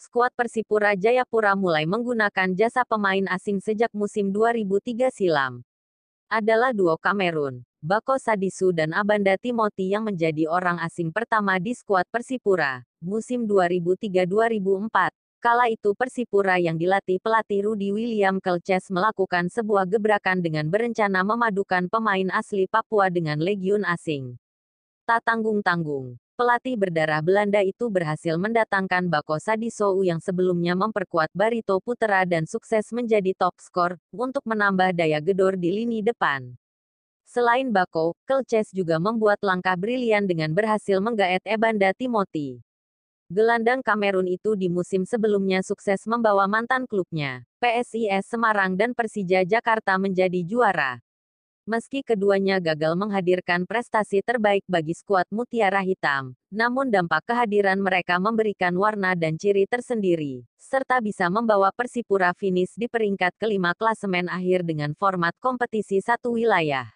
skuad Persipura Jayapura mulai menggunakan jasa pemain asing sejak musim 2003 silam. Adalah duo Kamerun, Bako Sadisu dan Abanda Timoti yang menjadi orang asing pertama di skuad Persipura, musim 2003-2004. Kala itu Persipura yang dilatih pelatih Rudi William Kelces melakukan sebuah gebrakan dengan berencana memadukan pemain asli Papua dengan legiun asing. Tak tanggung-tanggung, pelatih berdarah Belanda itu berhasil mendatangkan Bako Sadisou yang sebelumnya memperkuat Barito Putera dan sukses menjadi top skor untuk menambah daya gedor di lini depan. Selain Bako, Kelces juga membuat langkah brilian dengan berhasil menggaet Ebanda Timoti. Gelandang Kamerun itu di musim sebelumnya sukses membawa mantan klubnya, PSIS Semarang dan Persija Jakarta menjadi juara. Meski keduanya gagal menghadirkan prestasi terbaik bagi skuad Mutiara Hitam, namun dampak kehadiran mereka memberikan warna dan ciri tersendiri, serta bisa membawa Persipura finish di peringkat kelima klasemen akhir dengan format kompetisi satu wilayah.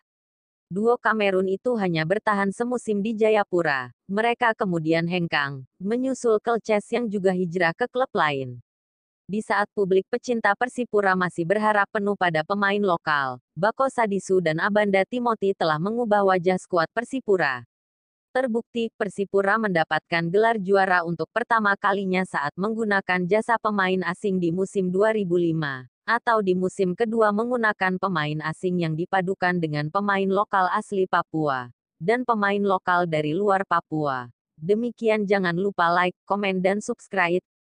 Duo Kamerun itu hanya bertahan semusim di Jayapura. Mereka kemudian hengkang, menyusul Kelces yang juga hijrah ke klub lain. Di saat publik pecinta Persipura masih berharap penuh pada pemain lokal, Bako Sadisu dan Abanda Timoti telah mengubah wajah skuad Persipura. Terbukti, Persipura mendapatkan gelar juara untuk pertama kalinya saat menggunakan jasa pemain asing di musim 2005, atau di musim kedua menggunakan pemain asing yang dipadukan dengan pemain lokal asli Papua, dan pemain lokal dari luar Papua. Demikian jangan lupa like, komen dan subscribe.